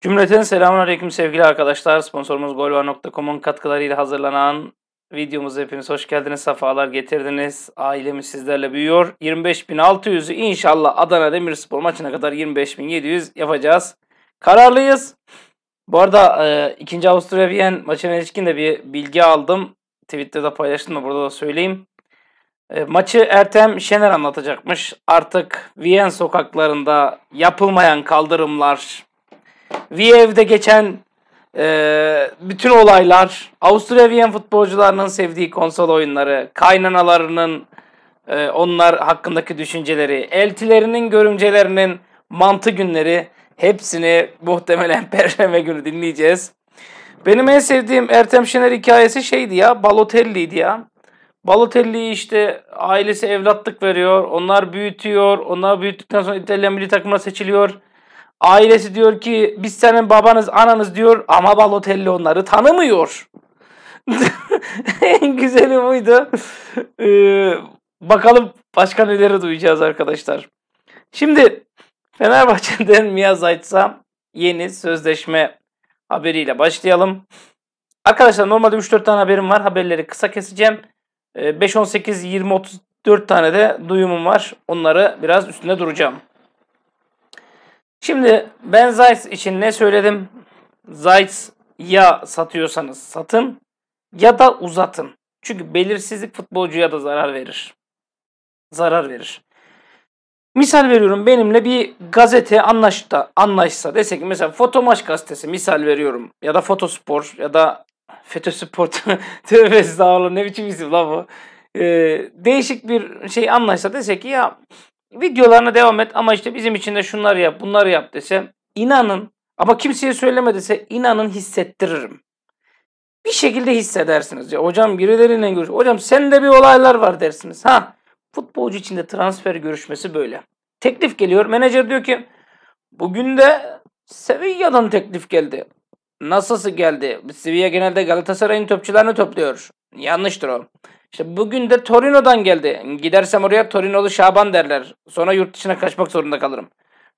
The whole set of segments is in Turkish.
Cümleten selamun aleyküm sevgili arkadaşlar. Sponsorumuz golva.com'un katkılarıyla hazırlanan videomuz hepiniz hoş geldiniz. Safalar getirdiniz. Ailemiz sizlerle büyüyor. 25.600'ü inşallah Adana Demirspor maçına kadar 25.700 yapacağız. Kararlıyız. Bu arada e, ikinci Avusturya Viyen maçına ilişkin de bir bilgi aldım. Twitter'da paylaştım da burada da söyleyeyim. E, maçı Ertem Şener anlatacakmış. Artık Viyen sokaklarında yapılmayan kaldırımlar, Viev'de geçen e, bütün olaylar, Avusturya Viyen futbolcularının sevdiği konsol oyunları, kaynanalarının e, onlar hakkındaki düşünceleri, eltilerinin görümcelerinin mantı günleri Hepsini muhtemelen perşembe günü dinleyeceğiz. Benim en sevdiğim Ertem Şener hikayesi şeydi ya Balotelli'ydi ya. Balotelli işte ailesi evlatlık veriyor. Onlar büyütüyor. Onlar büyüttükten sonra İtalyan milli takımına seçiliyor. Ailesi diyor ki biz senin babanız ananız diyor ama Balotelli onları tanımıyor. en güzeli buydu. Ee, bakalım başka neleri duyacağız arkadaşlar. Şimdi Fenerbahçe'den Miyaz açsam yeni sözleşme haberiyle başlayalım. Arkadaşlar normalde 3-4 tane haberim var. Haberleri kısa keseceğim. 5, 18, 20, 34 tane de duyumum var. Onları biraz üstünde duracağım. Şimdi ben Zayt için ne söyledim? Zayt ya satıyorsanız satın ya da uzatın. Çünkü belirsizlik futbolcuya da zarar verir. Zarar verir. Misal veriyorum benimle bir gazete anlaşta, anlaşsa desek mesela Fotomaç gazetesi misal veriyorum ya da Fotospor ya da FETÖ tövbe estağfurullah ne biçim isim la bu. Ee, değişik bir şey anlaşsa desek ki ya videolarına devam et ama işte bizim için de şunlar yap bunları yap dese inanın ama kimseye söyleme dese inanın hissettiririm. Bir şekilde hissedersiniz. Ya hocam birileriyle görüş. Hocam sende bir olaylar var dersiniz. Ha Futbolcu için de transfer görüşmesi böyle. Teklif geliyor. Menajer diyor ki bugün de Sevilla'dan teklif geldi. Nasılsı geldi? Sevilla genelde Galatasaray'ın topçularını topluyor. Yanlıştır o. İşte bugün de Torino'dan geldi. Gidersem oraya Torino'lu Şaban derler. Sonra yurt dışına kaçmak zorunda kalırım.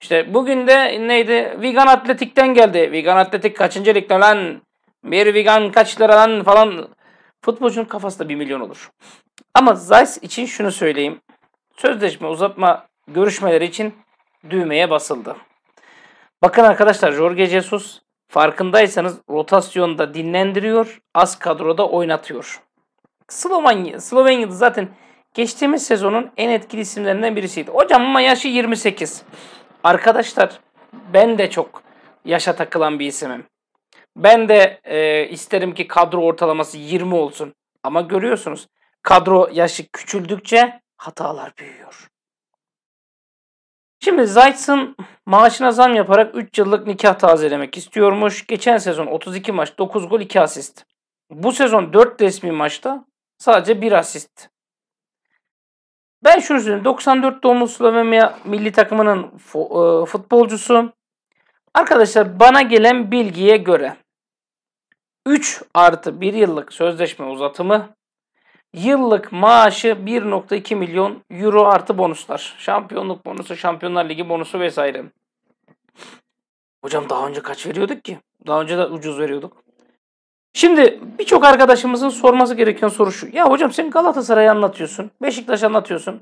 İşte bugün de neydi? Vegan Atletik'ten geldi. Vegan Atletik kaçıncı ligde lan? Bir vegan kaç lira lan falan. Futbolcunun kafası da bir milyon olur. Ama Zeiss için şunu söyleyeyim. Sözleşme uzatma görüşmeleri için düğmeye basıldı. Bakın arkadaşlar Jorge Jesus farkındaysanız rotasyonda dinlendiriyor, az kadroda oynatıyor. Slovenya, Slovenya'da zaten geçtiğimiz sezonun en etkili isimlerinden birisiydi. Hocam ama yaşı 28. Arkadaşlar ben de çok yaşa takılan bir isimim. Ben de e, isterim ki kadro ortalaması 20 olsun. Ama görüyorsunuz Kadro yaşı küçüldükçe hatalar büyüyor. Şimdi Zayt'sın maaşına zam yaparak 3 yıllık nikah tazelemek istiyormuş. Geçen sezon 32 maç 9 gol 2 asist. Bu sezon 4 resmi maçta sadece 1 asist. Ben şunu söyleyeyim. 94 doğumlu Slovenya milli takımının e, futbolcusu. Arkadaşlar bana gelen bilgiye göre 3 artı 1 yıllık sözleşme uzatımı Yıllık maaşı 1.2 milyon euro artı bonuslar. Şampiyonluk bonusu, Şampiyonlar Ligi bonusu vesaire. Hocam daha önce kaç veriyorduk ki? Daha önce de ucuz veriyorduk. Şimdi birçok arkadaşımızın sorması gereken soru şu. Ya hocam sen Galatasaray'ı anlatıyorsun. Beşiktaş'ı anlatıyorsun.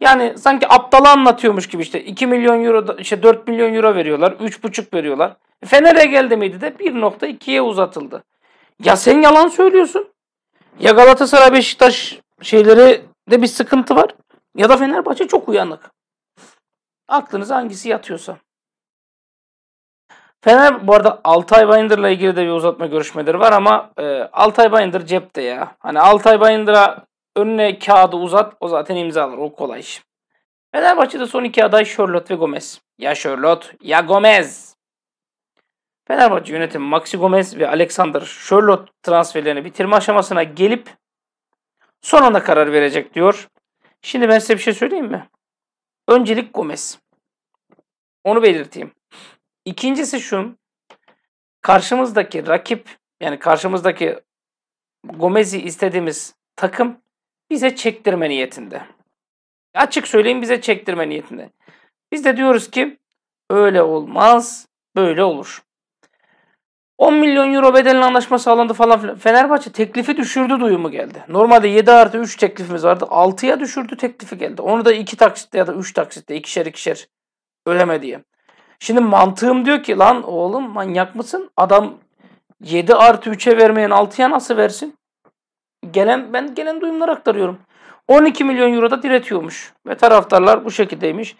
Yani sanki aptalı anlatıyormuş gibi işte 2 milyon euro, işte 4 milyon euro veriyorlar, 3,5 veriyorlar. Fener'e geldi miydi de 1.2'ye uzatıldı. Ya sen yalan söylüyorsun. Ya Galatasaray Beşiktaş şeyleri de bir sıkıntı var. Ya da Fenerbahçe çok uyanık. Aklınıza hangisi yatıyorsa. Fener bu arada Altay Bayındır'la ilgili de bir uzatma görüşmeleri var ama e, Altay Bayındır cepte ya. Hani Altay Bayındır'a önüne kağıdı uzat o zaten imzalar o kolay Fenerbahçe'de son iki aday Charlotte ve Gomez. Ya Charlotte ya Gomez. Fenerbahçe yönetimi Maxi Gomez ve Alexander Sherlock transferlerini bitirme aşamasına gelip sonunda karar verecek diyor. Şimdi ben size bir şey söyleyeyim mi? Öncelik Gomez. Onu belirteyim. İkincisi şu. Karşımızdaki rakip yani karşımızdaki Gomez'i istediğimiz takım bize çektirme niyetinde. Açık söyleyeyim bize çektirme niyetinde. Biz de diyoruz ki öyle olmaz, böyle olur. 10 milyon euro bedelin anlaşma sağlandı falan filan. Fenerbahçe teklifi düşürdü duyumu geldi. Normalde 7 artı 3 teklifimiz vardı. 6'ya düşürdü teklifi geldi. Onu da 2 taksitle ya da 3 taksitle ikişer ikişer ödeme diye. Şimdi mantığım diyor ki lan oğlum manyak mısın? Adam 7 artı 3'e vermeyen 6'ya nasıl versin? Gelen ben gelen duyumları aktarıyorum. 12 milyon euro da diretiyormuş. Ve taraftarlar bu şekildeymiş.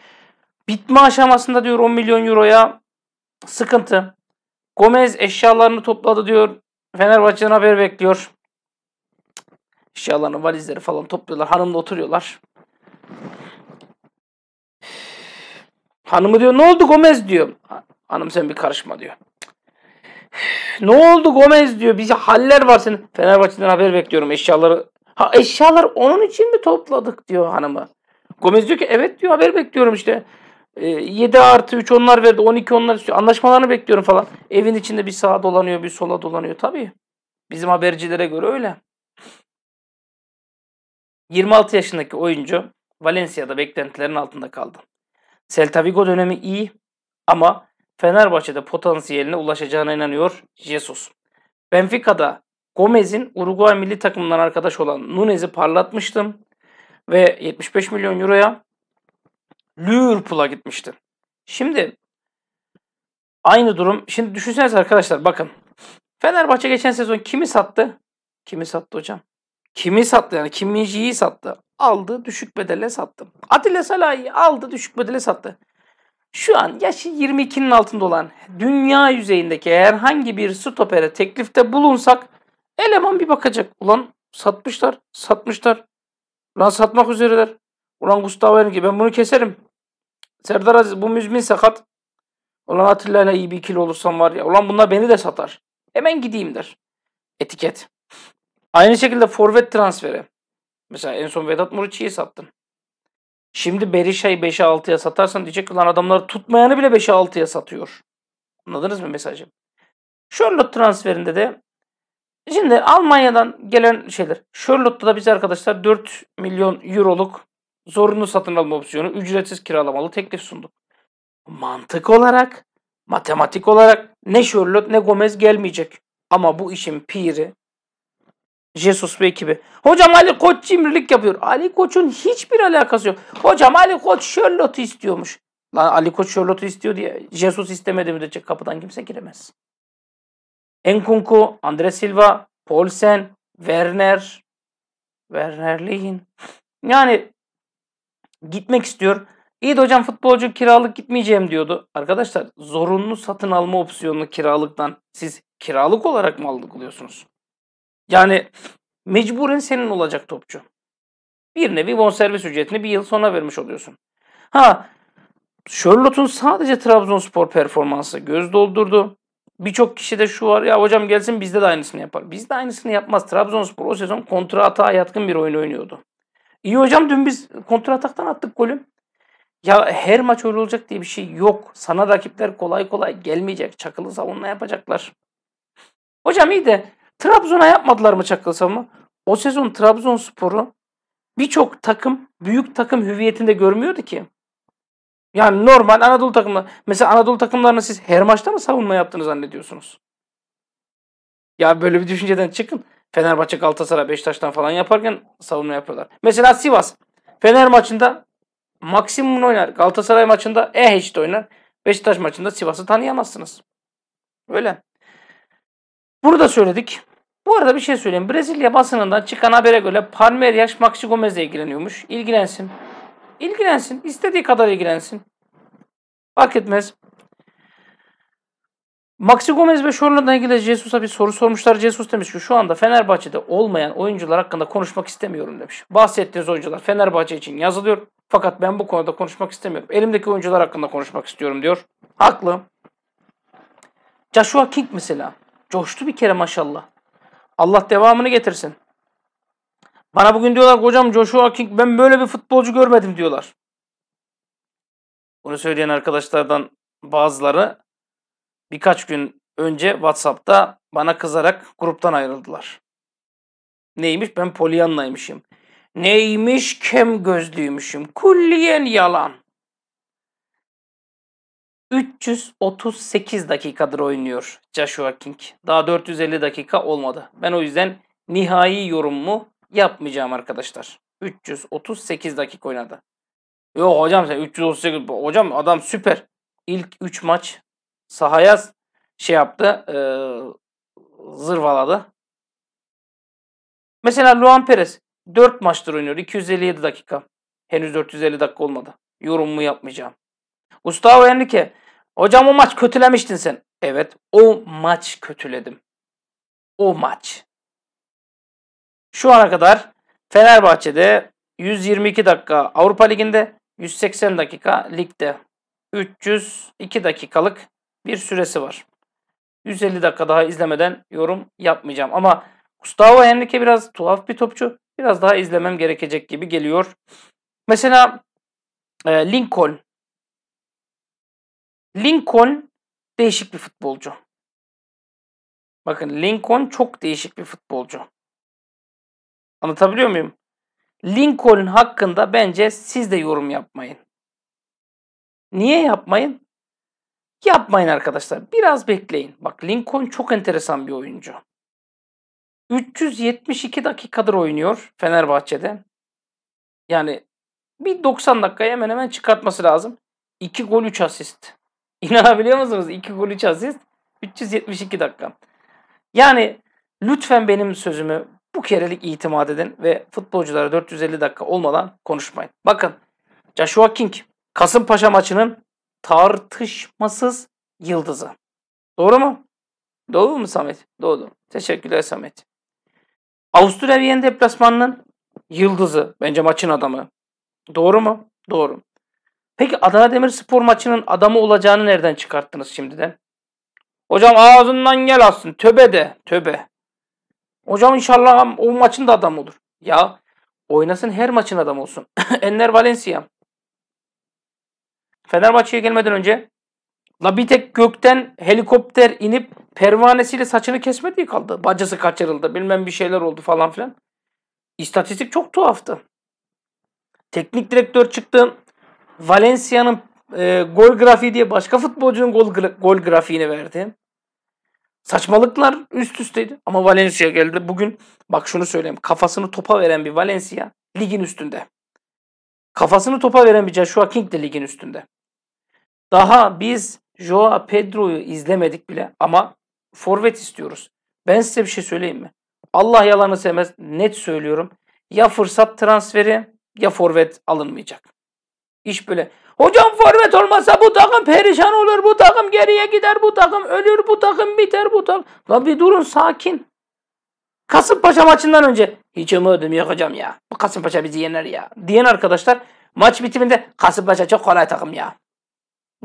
Bitme aşamasında diyor 10 milyon euroya sıkıntı. Gomez eşyalarını topladı diyor. Fenerbahçe'den haber bekliyor. Eşyalarını, valizleri falan topluyorlar. Hanımla oturuyorlar. Hanımı diyor ne oldu Gomez diyor. Hanım sen bir karışma diyor. ne oldu Gomez diyor. Bize haller var senin. Fenerbahçe'den haber bekliyorum eşyaları. Ha eşyalar onun için mi topladık diyor hanımı. Gomez diyor ki evet diyor haber bekliyorum işte. E, ee, 7 artı 3 onlar verdi. 12 onlar istiyor. Anlaşmalarını bekliyorum falan. Evin içinde bir sağa dolanıyor, bir sola dolanıyor. Tabii. Bizim habercilere göre öyle. 26 yaşındaki oyuncu Valencia'da beklentilerin altında kaldı. Celta Vigo dönemi iyi ama Fenerbahçe'de potansiyeline ulaşacağına inanıyor Jesus. Benfica'da Gomez'in Uruguay milli takımından arkadaş olan Nunez'i parlatmıştım ve 75 milyon euroya Liverpool'a gitmişti. Şimdi aynı durum. Şimdi düşünseniz arkadaşlar bakın. Fenerbahçe geçen sezon kimi sattı? Kimi sattı hocam? Kimi sattı yani? Kim min sattı. Aldı düşük bedelle sattı. Atilla Salah'ı aldı düşük bedelle sattı. Şu an yaşı 22'nin altında olan dünya yüzeyindeki herhangi bir stopere teklifte bulunsak eleman bir bakacak. Ulan satmışlar, satmışlar. Ulan satmak üzereler. Ulan Gustavo gibi ben bunu keserim. Serdar Aziz bu müzmin sakat. Ulan Atilla'yla iyi bir ikili olursam var ya. Ulan bunlar beni de satar. Hemen gideyim der. Etiket. Aynı şekilde forvet transferi. Mesela en son Vedat Muriç'iyi sattın. Şimdi Berişay 5'e 6'ya satarsan diyecek ki lan adamları tutmayanı bile 5'e 6'ya satıyor. Anladınız mı mesajı? Charlotte transferinde de şimdi Almanya'dan gelen şeyler. Charlotte'da da biz arkadaşlar 4 milyon euroluk zorunlu satın alma opsiyonu, ücretsiz kiralamalı teklif sunduk. Mantık olarak, matematik olarak ne Charlotte ne Gomez gelmeyecek. Ama bu işin piri Jesus ve ekibi. Hocam Ali Koç cimrilik yapıyor. Ali Koç'un hiçbir alakası yok. Hocam Ali Koç Charlotte'u istiyormuş. Lan Ali Koç Charlotte'u istiyor diye Jesus istemedi müddetçe kapıdan kimse giremez. Enkunku, Andre Silva, Paulsen, Werner, Werner Lehin. Yani Gitmek istiyor. İyi de hocam futbolcu kiralık gitmeyeceğim diyordu. Arkadaşlar zorunlu satın alma opsiyonunu kiralıktan siz kiralık olarak mı algılıyorsunuz? Yani mecburen senin olacak topçu. Bir nevi bonservis ücretini bir yıl sonra vermiş oluyorsun. Ha Charlotte'un sadece Trabzonspor performansı göz doldurdu. Birçok kişi de şu var ya hocam gelsin bizde de aynısını yapar. Bizde aynısını yapmaz. Trabzonspor o sezon kontra atağa yatkın bir oyun oynuyordu. İyi hocam dün biz kontrataktan attık golü. Ya her maç öyle olacak diye bir şey yok. Sana rakipler kolay kolay gelmeyecek. Çakılı savunma yapacaklar. Hocam iyi de Trabzon'a yapmadılar mı çakılı savunma? O sezon Trabzonspor'u birçok takım büyük takım hüviyetinde görmüyordu ki. Yani normal Anadolu takımları. Mesela Anadolu takımlarını siz her maçta mı savunma yaptığını zannediyorsunuz? Ya böyle bir düşünceden çıkın. Fenerbahçe, Galatasaray, Beşiktaş'tan falan yaparken savunma yapıyorlar. Mesela Sivas. Fener maçında maksimum oynar. Galatasaray maçında e işte oynar. Beşiktaş maçında Sivas'ı tanıyamazsınız. Öyle. Bunu da söyledik. Bu arada bir şey söyleyeyim. Brezilya basınından çıkan habere göre Palmeiras Maxi Gomez'le ilgileniyormuş. İlgilensin. İlgilensin. İstediği kadar ilgilensin. Fark etmez. Maxi Gomez ve Şorlan'la ilgili Jesus'a bir soru sormuşlar. Jesus demiş ki şu anda Fenerbahçe'de olmayan oyuncular hakkında konuşmak istemiyorum demiş. Bahsettiğiniz oyuncular Fenerbahçe için yazılıyor. Fakat ben bu konuda konuşmak istemiyorum. Elimdeki oyuncular hakkında konuşmak istiyorum diyor. Haklı. Joshua King mesela. Coştu bir kere maşallah. Allah devamını getirsin. Bana bugün diyorlar hocam Joshua King ben böyle bir futbolcu görmedim diyorlar. Bunu söyleyen arkadaşlardan bazıları birkaç gün önce WhatsApp'ta bana kızarak gruptan ayrıldılar. Neymiş ben polyanlaymışım. Neymiş kem gözlüymüşüm. Kulliyen yalan. 338 dakikadır oynuyor Joshua King. Daha 450 dakika olmadı. Ben o yüzden nihai yorumumu yapmayacağım arkadaşlar. 338 dakika oynadı. Yok hocam sen 338 hocam adam süper. İlk 3 maç sahaya şey yaptı, e, zırvaladı. Mesela Luan Perez 4 maçtır oynuyor. 257 dakika. Henüz 450 dakika olmadı. yorum mu yapmayacağım. Gustavo Henrique. Hocam o maç kötülemiştin sen. Evet o maç kötüledim. O maç. Şu ana kadar Fenerbahçe'de 122 dakika Avrupa Ligi'nde, 180 dakika ligde. 302 dakikalık bir süresi var. 150 dakika daha izlemeden yorum yapmayacağım. Ama Gustavo Henrique biraz tuhaf bir topçu. Biraz daha izlemem gerekecek gibi geliyor. Mesela e, Lincoln. Lincoln değişik bir futbolcu. Bakın Lincoln çok değişik bir futbolcu. Anlatabiliyor muyum? Lincoln hakkında bence siz de yorum yapmayın. Niye yapmayın? Yapmayın arkadaşlar. Biraz bekleyin. Bak Lincoln çok enteresan bir oyuncu. 372 dakikadır oynuyor Fenerbahçe'de. Yani bir 90 dakikaya hemen hemen çıkartması lazım. 2 gol 3 asist. İnanabiliyor musunuz? 2 gol 3 asist. 372 dakika. Yani lütfen benim sözümü bu kerelik itimat edin ve futbolculara 450 dakika olmadan konuşmayın. Bakın Joshua King Kasımpaşa maçının tartışmasız yıldızı. Doğru mu? Doğru mu Samet? Doğru. Teşekkürler Samet. Avusturya Viyana deplasmanının yıldızı. Bence maçın adamı. Doğru mu? Doğru. Peki Adana Demirspor maçının adamı olacağını nereden çıkarttınız şimdiden? Hocam ağzından gel alsın. Töbe de. Töbe. Hocam inşallah o maçın da adamı olur. Ya oynasın her maçın adamı olsun. Enner Valencia. Fenerbahçe'ye gelmeden önce la bir tek gökten helikopter inip pervanesiyle saçını kesmediği kaldı. Bacası kaçırıldı bilmem bir şeyler oldu falan filan. İstatistik çok tuhaftı. Teknik direktör çıktı. Valencia'nın e, gol grafiği diye başka futbolcunun gol, gol grafiğini verdi. Saçmalıklar üst üsteydi. Ama Valencia geldi. Bugün bak şunu söyleyeyim. Kafasını topa veren bir Valencia ligin üstünde. Kafasını topa veren bir Joshua King de ligin üstünde. Daha biz Joao Pedro'yu izlemedik bile ama forvet istiyoruz. Ben size bir şey söyleyeyim mi? Allah yalanı sevmez. Net söylüyorum. Ya fırsat transferi ya forvet alınmayacak. İş böyle. Hocam forvet olmasa bu takım perişan olur. Bu takım geriye gider. Bu takım ölür. Bu takım biter. Bu takım. La bir durun sakin. Kasımpaşa maçından önce hiç umudum yok hocam ya. Bu Kasımpaşa bizi yener ya. Diyen arkadaşlar maç bitiminde Kasımpaşa çok kolay takım ya.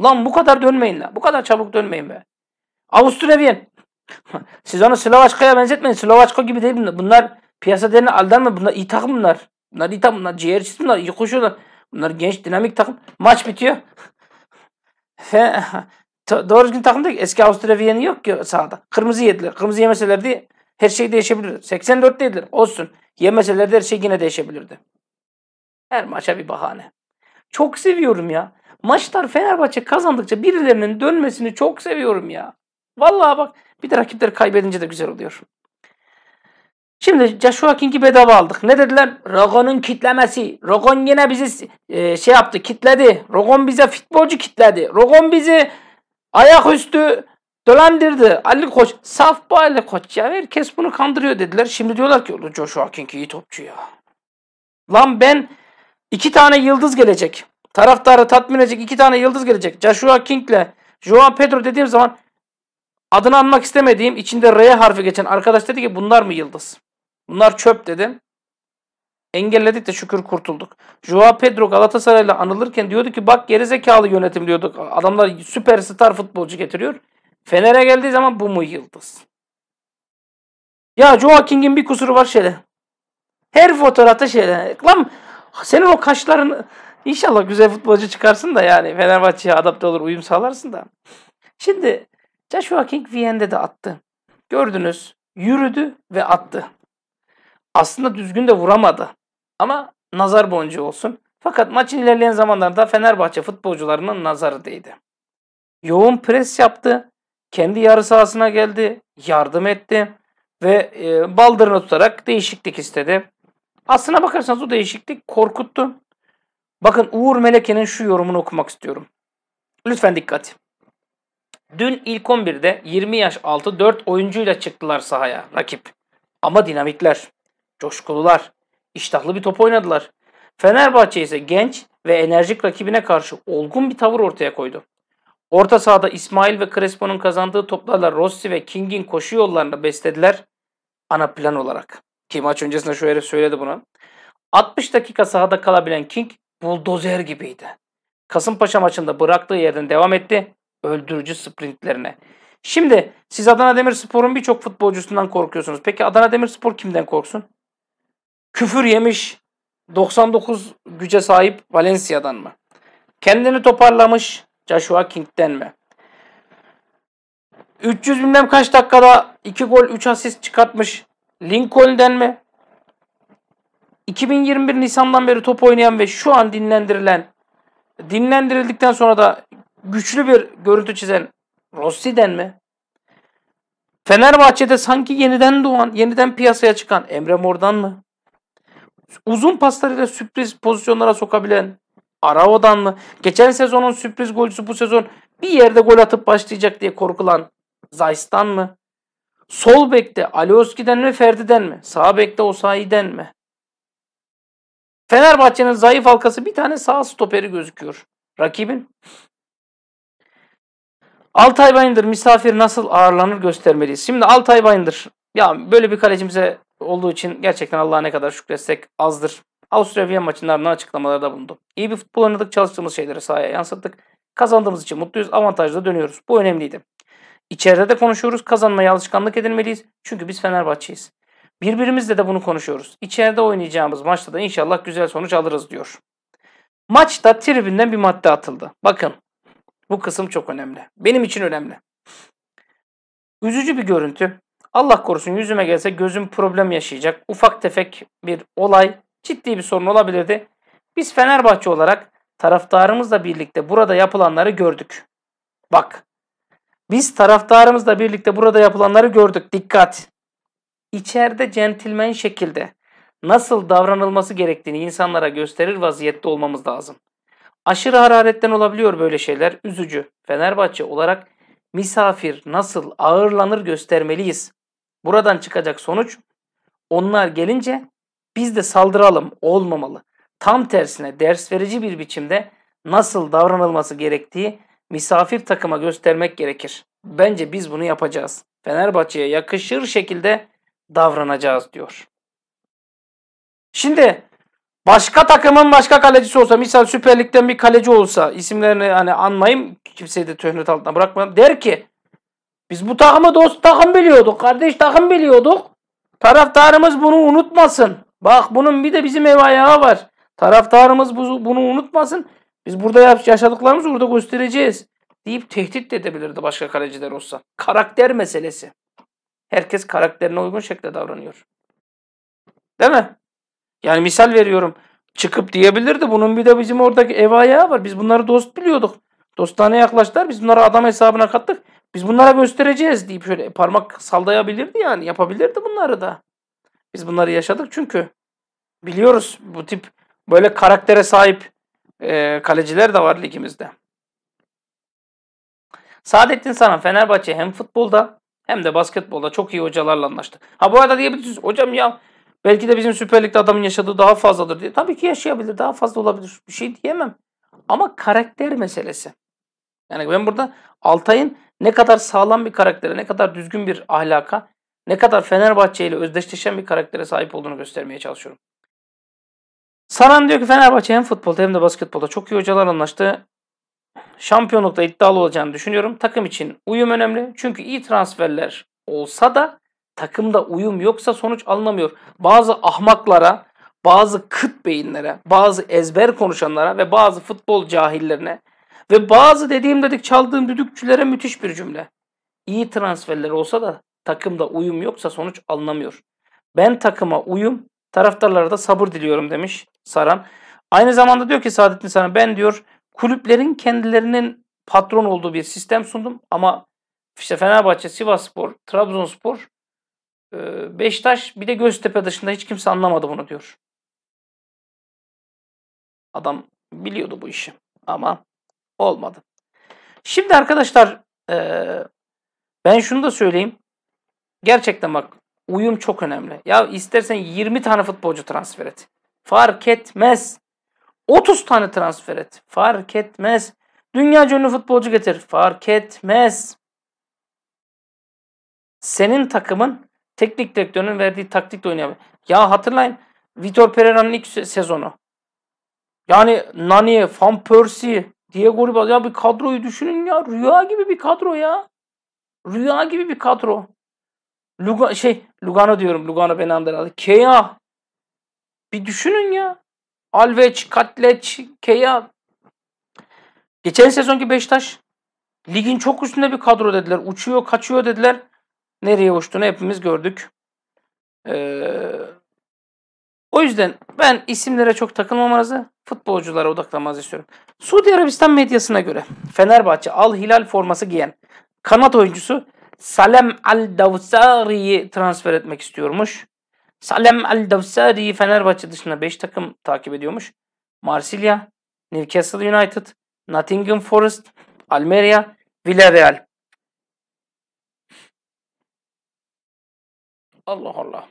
Lan bu kadar dönmeyin la. Bu kadar çabuk dönmeyin be. Avusturya Viyen. Siz onu Slovaçka'ya benzetmeyin. Slovaçka gibi değil bunlar. Bunlar piyasa değerini mı? Bunlar iyi takım bunlar. Bunlar iyi takım. Bunlar ciğerçisi bunlar. İyi koşuyorlar. Bunlar genç dinamik takım. Maç bitiyor. Doğru gün takımda eski Avusturya Viyen'i yok ki sahada. Kırmızı yediler. Kırmızı yemeselerdi her şey değişebilirdi. 84 değildir. Olsun. Yemeselerdi her şey yine değişebilirdi. Her maça bir bahane. Çok seviyorum ya. Maçlar Fenerbahçe kazandıkça birilerinin dönmesini çok seviyorum ya. Vallahi bak bir de rakipleri kaybedince de güzel oluyor. Şimdi Joshua King'i bedava aldık. Ne dediler? Rogon'un kitlemesi. Rogon yine bizi e, şey yaptı, kitledi. Rogon bize futbolcu kitledi. Rogon bizi ayaküstü dolandırdı. Ali Koç, saf bu Ali Koç ya. Herkes bunu kandırıyor dediler. Şimdi diyorlar ki Joshua King iyi topçu ya. Lan ben iki tane yıldız gelecek. Taraftarı tatmin edecek iki tane yıldız gelecek. Joshua King ile Joan Pedro dediğim zaman adını anmak istemediğim içinde R harfi geçen arkadaş dedi ki bunlar mı yıldız? Bunlar çöp dedim. Engelledik de şükür kurtulduk. Joao Pedro Galatasaray'la anılırken diyordu ki bak gerizekalı yönetim diyorduk. Adamlar süperstar futbolcu getiriyor. Fener'e geldiği zaman bu mu yıldız? Ya Joao King'in bir kusuru var şeyde. Her fotoğrafta şeyde. Lan senin o kaşların İnşallah güzel futbolcu çıkarsın da yani Fenerbahçe'ye adapte olur, uyum sağlarsın da. Şimdi Joshua King Viyen'de de attı. Gördünüz yürüdü ve attı. Aslında düzgün de vuramadı. Ama nazar boncuğu olsun. Fakat maçın ilerleyen zamanlarda Fenerbahçe futbolcularının nazarı değdi. Yoğun pres yaptı. Kendi yarı sahasına geldi. Yardım etti. Ve e, baldırını tutarak değişiklik istedi. Aslına bakarsanız o değişiklik korkuttu. Bakın Uğur Meleke'nin şu yorumunu okumak istiyorum. Lütfen dikkat. Dün ilk 11'de 20 yaş altı 4 oyuncuyla çıktılar sahaya rakip. Ama dinamikler, coşkulular, iştahlı bir top oynadılar. Fenerbahçe ise genç ve enerjik rakibine karşı olgun bir tavır ortaya koydu. Orta sahada İsmail ve Crespo'nun kazandığı toplarla Rossi ve King'in koşu yollarını beslediler ana plan olarak. Ki maç öncesinde şöyle söyledi bunu. 60 dakika sahada kalabilen King buldozer gibiydi. Kasımpaşa maçında bıraktığı yerden devam etti öldürücü sprintlerine. Şimdi siz Adana Demirspor'un birçok futbolcusundan korkuyorsunuz. Peki Adana Demirspor kimden korksun? Küfür yemiş 99 güce sahip Valencia'dan mı? Kendini toparlamış Joshua King'den mi? 300 bilmem kaç dakikada 2 gol 3 asist çıkartmış Lincoln'den mi? 2021 Nisan'dan beri top oynayan ve şu an dinlendirilen, dinlendirildikten sonra da güçlü bir görüntü çizen Rossi'den mi? Fenerbahçe'de sanki yeniden doğan, yeniden piyasaya çıkan Emre Mor'dan mı? Uzun paslarıyla sürpriz pozisyonlara sokabilen Arao'dan mı? Geçen sezonun sürpriz golcüsü bu sezon bir yerde gol atıp başlayacak diye korkulan Zays'tan mı? Sol bekte Alioski'den mi Ferdi'den mi? Sağ bekte Osayi'den mi? Fenerbahçe'nin zayıf halkası bir tane sağ stoperi gözüküyor rakibin. Altay Bayındır misafir nasıl ağırlanır göstermeliyiz. Şimdi Altay Bayındır ya böyle bir kalecimize olduğu için gerçekten Allah'a ne kadar şükretsek azdır. Avusturya Viyana maçından açıklamalarda bulundu. İyi bir futbol oynadık çalıştığımız şeyleri sahaya yansıttık. Kazandığımız için mutluyuz avantajla dönüyoruz. Bu önemliydi. İçeride de konuşuyoruz kazanmaya alışkanlık edinmeliyiz. Çünkü biz Fenerbahçe'yiz. Birbirimizle de bunu konuşuyoruz. İçeride oynayacağımız maçta da inşallah güzel sonuç alırız diyor. Maçta tribünden bir madde atıldı. Bakın bu kısım çok önemli. Benim için önemli. Üzücü bir görüntü. Allah korusun yüzüme gelse gözüm problem yaşayacak. Ufak tefek bir olay ciddi bir sorun olabilirdi. Biz Fenerbahçe olarak taraftarımızla birlikte burada yapılanları gördük. Bak. Biz taraftarımızla birlikte burada yapılanları gördük. Dikkat içeride centilmen şekilde nasıl davranılması gerektiğini insanlara gösterir vaziyette olmamız lazım. Aşırı hararetten olabiliyor böyle şeyler. Üzücü. Fenerbahçe olarak misafir nasıl ağırlanır göstermeliyiz. Buradan çıkacak sonuç onlar gelince biz de saldıralım olmamalı. Tam tersine ders verici bir biçimde nasıl davranılması gerektiği misafir takıma göstermek gerekir. Bence biz bunu yapacağız. Fenerbahçe'ye yakışır şekilde davranacağız diyor. Şimdi başka takımın başka kalecisi olsa misal Süper Lig'den bir kaleci olsa isimlerini hani anmayayım kimseyi de töhnet altına bırakmayayım der ki biz bu takımı dost takım biliyorduk kardeş takım biliyorduk taraftarımız bunu unutmasın bak bunun bir de bizim ev ayağı var taraftarımız bunu unutmasın biz burada yaşadıklarımızı burada göstereceğiz deyip tehdit de edebilirdi başka kaleciler olsa karakter meselesi. Herkes karakterine uygun şekilde davranıyor. Değil mi? Yani misal veriyorum. Çıkıp diyebilirdi. Bunun bir de bizim oradaki ev ayağı var. Biz bunları dost biliyorduk. Dostane yaklaştılar. Biz bunları adam hesabına kattık. Biz bunlara göstereceğiz deyip şöyle parmak sallayabilirdi yani. Yapabilirdi bunları da. Biz bunları yaşadık çünkü. Biliyoruz bu tip böyle karaktere sahip e, kaleciler de var ligimizde. Saadettin Saran Fenerbahçe hem futbolda hem de basketbolda çok iyi hocalarla anlaştı. Ha bu arada diyebilirsiniz hocam ya belki de bizim Süper Lig'de adamın yaşadığı daha fazladır diye. Tabii ki yaşayabilir daha fazla olabilir bir şey diyemem. Ama karakter meselesi. Yani ben burada Altay'ın ne kadar sağlam bir karaktere, ne kadar düzgün bir ahlaka, ne kadar Fenerbahçe ile özdeşleşen bir karaktere sahip olduğunu göstermeye çalışıyorum. Saran diyor ki Fenerbahçe hem futbolda hem de basketbolda çok iyi hocalar anlaştı şampiyonlukta iddialı olacağını düşünüyorum. Takım için uyum önemli. Çünkü iyi transferler olsa da takımda uyum yoksa sonuç alınamıyor. Bazı ahmaklara, bazı kıt beyinlere, bazı ezber konuşanlara ve bazı futbol cahillerine ve bazı dediğim dedik çaldığım düdükçülere müthiş bir cümle. İyi transferler olsa da takımda uyum yoksa sonuç alınamıyor. Ben takıma uyum, taraftarlara da sabır diliyorum demiş Saran. Aynı zamanda diyor ki Saadettin Saran ben diyor kulüplerin kendilerinin patron olduğu bir sistem sundum ama işte Fenerbahçe, Sivasspor, Trabzonspor, e, Beşiktaş bir de Göztepe dışında hiç kimse anlamadı bunu diyor. Adam biliyordu bu işi ama olmadı. Şimdi arkadaşlar e, ben şunu da söyleyeyim. Gerçekten bak uyum çok önemli. Ya istersen 20 tane futbolcu transfer et. Fark etmez. 30 tane transfer et. Fark etmez. Dünya ünlü futbolcu getir. Fark etmez. Senin takımın teknik direktörünün verdiği taktikle oynayabilir. Ya hatırlayın Vitor Pereira'nın ilk sezonu. Yani Nani, Van Persie, Diego Ribas ya bir kadroyu düşünün ya. Rüya gibi bir kadro ya. Rüya gibi bir kadro. Luga şey Lugano diyorum. Lugano beni andırdı. Kea. Bir düşünün ya. Alveç, Katleç, Keya. Geçen sezonki Beşiktaş ligin çok üstünde bir kadro dediler. Uçuyor, kaçıyor dediler. Nereye uçtuğunu hepimiz gördük. Ee, o yüzden ben isimlere çok takılmamanızı, futbolculara odaklamanızı istiyorum. Suudi Arabistan medyasına göre Fenerbahçe Al Hilal forması giyen kanat oyuncusu Salem Al Davsari'yi transfer etmek istiyormuş. Salem Al Davsari'yi Fenerbahçe dışında 5 takım takip ediyormuş. Marsilya, Newcastle United, Nottingham Forest, Almeria, Villarreal. Allah Allah.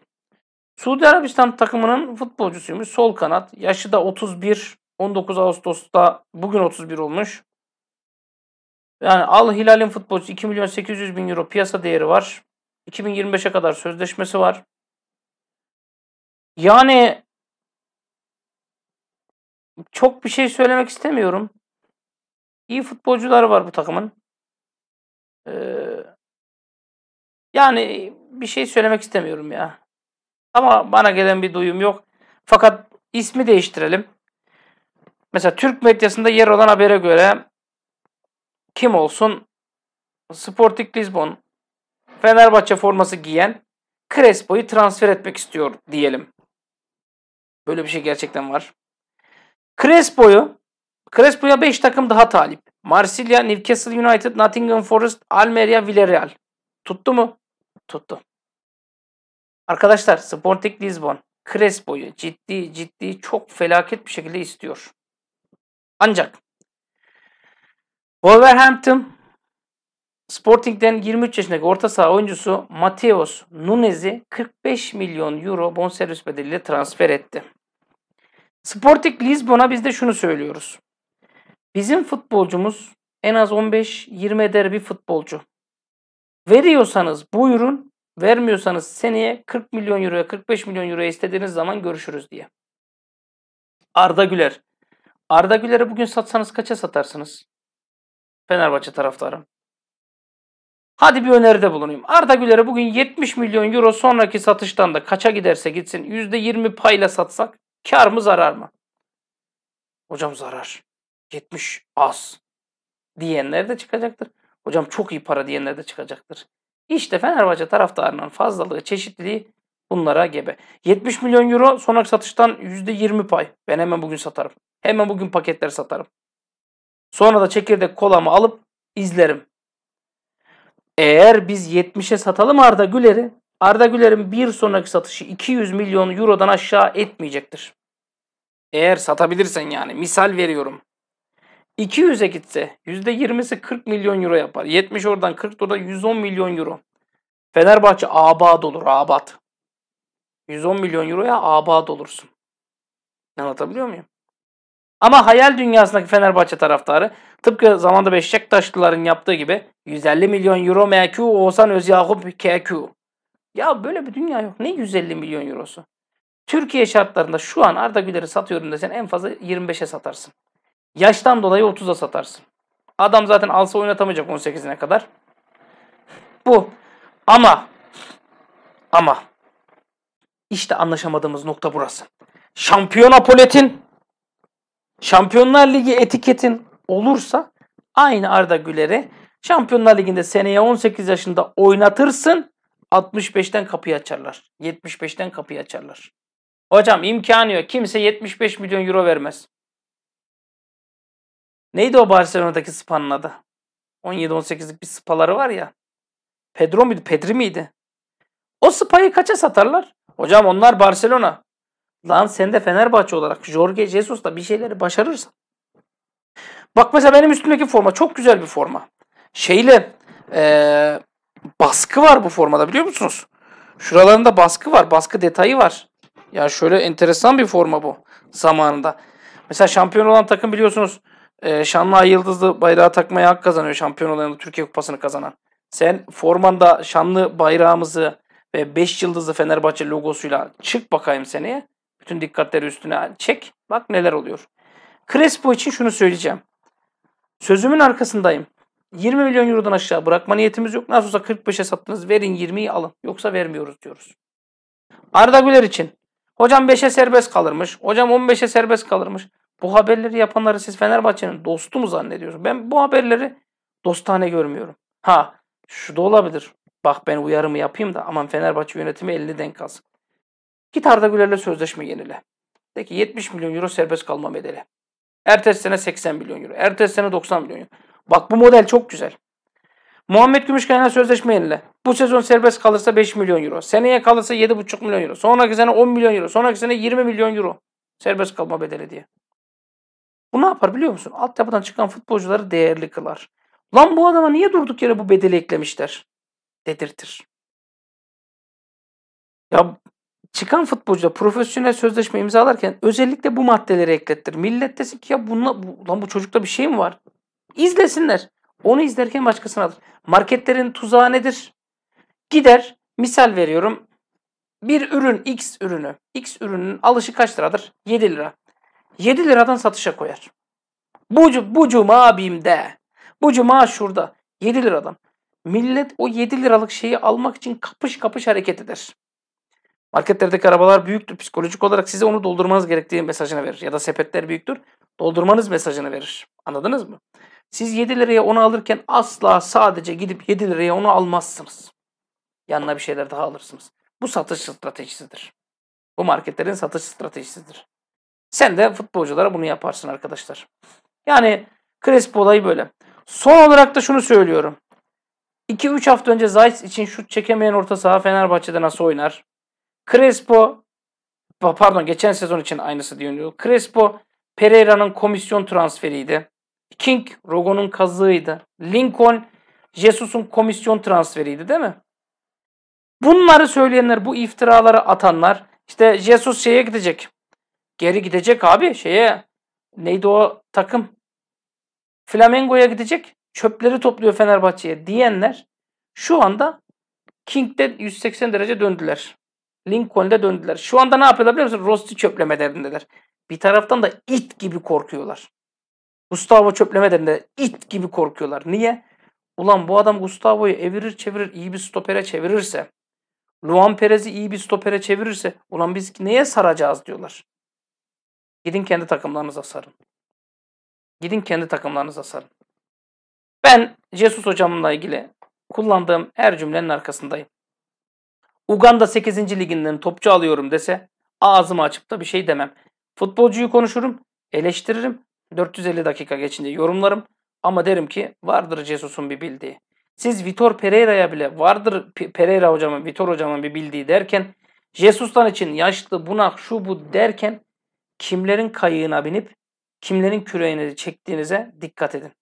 Suudi Arabistan takımının futbolcusuymuş. Sol kanat. Yaşı da 31. 19 Ağustos'ta bugün 31 olmuş. Yani Al Hilal'in futbolcusu 2 milyon 800 bin euro piyasa değeri var. 2025'e kadar sözleşmesi var. Yani çok bir şey söylemek istemiyorum. İyi futbolcular var bu takımın. Ee, yani bir şey söylemek istemiyorum ya. Ama bana gelen bir duyum yok. Fakat ismi değiştirelim. Mesela Türk medyasında yer olan habere göre kim olsun? Sporting Lisbon Fenerbahçe forması giyen Crespo'yu transfer etmek istiyor diyelim. Böyle bir şey gerçekten var. Crespo'yu Crespo'ya 5 takım daha talip. Marsilya, Newcastle United, Nottingham Forest, Almeria, Villarreal. Tuttu mu? Tuttu. Arkadaşlar Sporting Lisbon Crespo'yu ciddi ciddi çok felaket bir şekilde istiyor. Ancak Wolverhampton Sporting'den 23 yaşındaki orta saha oyuncusu Mateos Nunez'i 45 milyon euro bonservis bedeliyle transfer etti. Sporting Lisbon'a biz de şunu söylüyoruz. Bizim futbolcumuz en az 15-20 eder bir futbolcu. Veriyorsanız buyurun, vermiyorsanız seneye 40 milyon euroya 45 milyon euroya istediğiniz zaman görüşürüz diye. Arda Güler. Arda Güler'i bugün satsanız kaça satarsınız? Fenerbahçe taraftarım. Hadi bir öneride bulunayım. Arda Güler'e bugün 70 milyon euro sonraki satıştan da kaça giderse gitsin %20 payla satsak kar mı zarar mı? Hocam zarar. 70 az diyenler de çıkacaktır. Hocam çok iyi para diyenler de çıkacaktır. İşte Fenerbahçe taraftarının fazlalığı, çeşitliliği bunlara gebe. 70 milyon euro sonraki satıştan %20 pay. Ben hemen bugün satarım. Hemen bugün paketleri satarım. Sonra da çekirdek kolamı alıp izlerim. Eğer biz 70'e satalım Arda Güler'i, Arda Güler'in bir sonraki satışı 200 milyon eurodan aşağı etmeyecektir. Eğer satabilirsen yani misal veriyorum. 200'e gitse %20'si 40 milyon euro yapar. 70 oradan 40 orada 110 milyon euro. Fenerbahçe abad olur abad. 110 milyon euroya abad olursun. Anlatabiliyor muyum? Ama hayal dünyasındaki Fenerbahçe taraftarı tıpkı zamanda Beşiktaşlıların yaptığı gibi 150 milyon euro MQ Oğuzhan Özyakup KQ. Ya böyle bir dünya yok. Ne 150 milyon eurosu? Türkiye şartlarında şu an Arda Güler'i satıyorum desen en fazla 25'e satarsın. Yaştan dolayı 30'a satarsın. Adam zaten alsa oynatamayacak 18'ine kadar. Bu. Ama ama işte anlaşamadığımız nokta burası. Şampiyon Apolet'in Şampiyonlar Ligi etiketin olursa aynı Arda Güler'e Şampiyonlar Ligi'nde seneye 18 yaşında oynatırsın 65'ten kapıyı açarlar. 75'ten kapıyı açarlar. Hocam imkanı yok. Kimse 75 milyon euro vermez. Neydi o Barcelona'daki Spa'nın adı? 17-18'lik bir Spa'ları var ya. Pedro muydu? Pedri miydi? O Spa'yı kaça satarlar? Hocam onlar Barcelona. Lan sen de Fenerbahçe olarak Jorge Jesus'la bir şeyleri başarırsan. Bak mesela benim üstümdeki forma çok güzel bir forma. Şeyle ee, baskı var bu formada biliyor musunuz? Şuralarında baskı var. Baskı detayı var. Ya şöyle enteresan bir forma bu zamanında. Mesela şampiyon olan takım biliyorsunuz e, şanlı ay yıldızlı bayrağı takmaya hak kazanıyor şampiyon olan Türkiye Kupası'nı kazanan. Sen formanda şanlı bayrağımızı ve 5 yıldızlı Fenerbahçe logosuyla çık bakayım seneye. Bütün dikkatleri üstüne çek. Bak neler oluyor. Crespo için şunu söyleyeceğim. Sözümün arkasındayım. 20 milyon eurodan aşağı bırakma niyetimiz yok. Nasıl olsa 45'e sattınız verin 20'yi alın. Yoksa vermiyoruz diyoruz. Arda Güler için. Hocam 5'e serbest kalırmış. Hocam 15'e serbest kalırmış. Bu haberleri yapanları siz Fenerbahçe'nin dostu mu zannediyorsunuz? Ben bu haberleri dostane görmüyorum. Ha şu da olabilir. Bak ben uyarımı yapayım da aman Fenerbahçe yönetimi elini denk alsın. Git Arda Güler'le sözleşme yenile. De ki 70 milyon euro serbest kalma bedeli. Ertesi sene 80 milyon euro. Ertesi sene 90 milyon euro. Bak bu model çok güzel. Muhammed Gümüşkaya'na sözleşme yenile. Bu sezon serbest kalırsa 5 milyon euro. Seneye kalırsa 7,5 milyon euro. Sonraki sene 10 milyon euro. Sonraki sene 20 milyon euro. Serbest kalma bedeli diye. Bu ne yapar biliyor musun? Altyapıdan çıkan futbolcuları değerli kılar. Lan bu adama niye durduk yere bu bedeli eklemişler? Dedirtir. Ya çıkan futbolcuda profesyonel sözleşme imzalarken özellikle bu maddeleri eklettir. Millet desin ki ya bununla, bu, lan bu çocukta bir şey mi var? İzlesinler. Onu izlerken başkasını alır. Marketlerin tuzağı nedir? Gider, misal veriyorum. Bir ürün, X ürünü. X ürünün alışı kaç liradır? 7 lira. 7 liradan satışa koyar. Bu, bu cuma abimde. Bu cuma şurada. 7 liradan. Millet o 7 liralık şeyi almak için kapış kapış hareket eder. Marketlerdeki arabalar büyüktür. Psikolojik olarak size onu doldurmanız gerektiği mesajını verir. Ya da sepetler büyüktür. Doldurmanız mesajını verir. Anladınız mı? Siz 7 liraya onu alırken asla sadece gidip 7 liraya onu almazsınız. Yanına bir şeyler daha alırsınız. Bu satış stratejisidir. Bu marketlerin satış stratejisidir. Sen de futbolculara bunu yaparsın arkadaşlar. Yani Crespo olayı böyle. Son olarak da şunu söylüyorum. 2-3 hafta önce Zayt için şut çekemeyen orta saha Fenerbahçe'de nasıl oynar? Crespo pardon geçen sezon için aynısı diyor. Crespo Pereira'nın komisyon transferiydi. King Rogo'nun kazığıydı. Lincoln Jesus'un komisyon transferiydi değil mi? Bunları söyleyenler, bu iftiraları atanlar işte Jesus şeye gidecek. Geri gidecek abi şeye. Neydi o takım? Flamengo'ya gidecek. Çöpleri topluyor Fenerbahçe'ye diyenler şu anda King'de 180 derece döndüler. Lincoln'de döndüler. Şu anda ne yapıyorlar biliyor musun? Rosti çöplemelerindeler. Bir taraftan da it gibi korkuyorlar. Gustavo çöplemelerinde it gibi korkuyorlar. Niye? Ulan bu adam Gustavo'yu evirir çevirir iyi bir stopere çevirirse, Luan Perez'i iyi bir stopere çevirirse ulan biz neye saracağız diyorlar. Gidin kendi takımlarınıza sarın. Gidin kendi takımlarınıza sarın. Ben Jesus hocamla ilgili kullandığım her cümlenin arkasındayım. Uganda 8. liginden topçu alıyorum dese ağzımı açıp da bir şey demem. Futbolcuyu konuşurum, eleştiririm. 450 dakika geçince yorumlarım. Ama derim ki vardır Jesus'un bir bildiği. Siz Vitor Pereira'ya bile vardır Pereira hocamın, Vitor hocamın bir bildiği derken Jesus'tan için yaşlı, bunak, şu bu derken kimlerin kayığına binip kimlerin küreğini çektiğinize dikkat edin.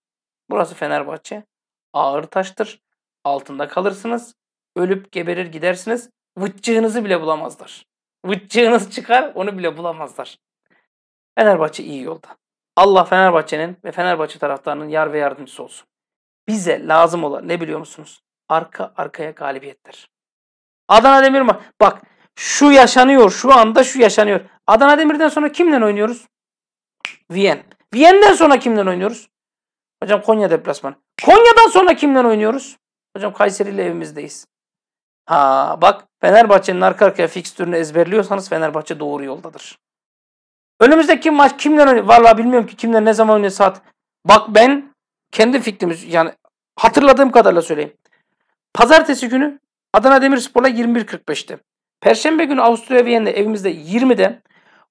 Burası Fenerbahçe. Ağır taştır. Altında kalırsınız ölüp geberir gidersiniz. Vıtçığınızı bile bulamazlar. Vıtçığınız çıkar onu bile bulamazlar. Fenerbahçe iyi yolda. Allah Fenerbahçe'nin ve Fenerbahçe taraftarının yar ve yardımcısı olsun. Bize lazım olan ne biliyor musunuz? Arka arkaya galibiyetler. Adana Demirmar. Bak şu yaşanıyor. Şu anda şu yaşanıyor. Adana Demir'den sonra kimle oynuyoruz? Viyen. Viyen'den sonra kimle oynuyoruz? Hocam Konya deplasmanı. Konya'dan sonra kimle oynuyoruz? Hocam Kayseri ile evimizdeyiz. Ha bak Fenerbahçe'nin arka arkaya fikstürünü ezberliyorsanız Fenerbahçe doğru yoldadır. Önümüzdeki maç kimler oynuyor? Valla bilmiyorum ki kimler ne zaman oynuyor saat. Bak ben kendi fikrimiz yani hatırladığım kadarıyla söyleyeyim. Pazartesi günü Adana Demirspor'la 21.45'te. Perşembe günü Avusturya Viyen'de evimizde 20'de.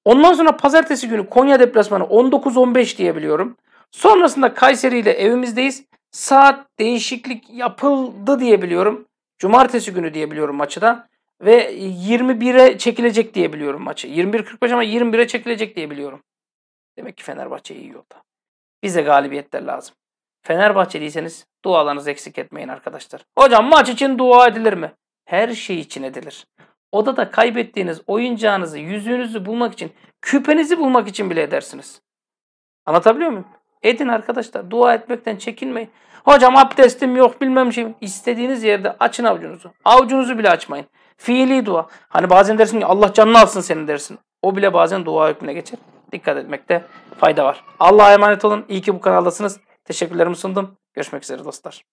Ondan sonra pazartesi günü Konya deplasmanı 19.15 diyebiliyorum. Sonrasında Kayseri ile evimizdeyiz. Saat değişiklik yapıldı diyebiliyorum. biliyorum. Cumartesi günü diyebiliyorum maçı da. Ve 21'e çekilecek diyebiliyorum maçı. 21.45 ama 21'e çekilecek diyebiliyorum. Demek ki Fenerbahçe iyi yolda. Bize galibiyetler lazım. Fenerbahçeliyseniz dualarınızı eksik etmeyin arkadaşlar. Hocam maç için dua edilir mi? Her şey için edilir. Odada kaybettiğiniz oyuncağınızı, yüzüğünüzü bulmak için, küpenizi bulmak için bile edersiniz. Anlatabiliyor muyum? Edin arkadaşlar. Dua etmekten çekinmeyin. Hocam abdestim yok bilmem şey. İstediğiniz yerde açın avucunuzu. Avucunuzu bile açmayın. Fiili dua. Hani bazen dersin ki Allah canını alsın senin dersin. O bile bazen dua hükmüne geçer. Dikkat etmekte fayda var. Allah'a emanet olun. İyi ki bu kanaldasınız. Teşekkürlerimi sundum. Görüşmek üzere dostlar.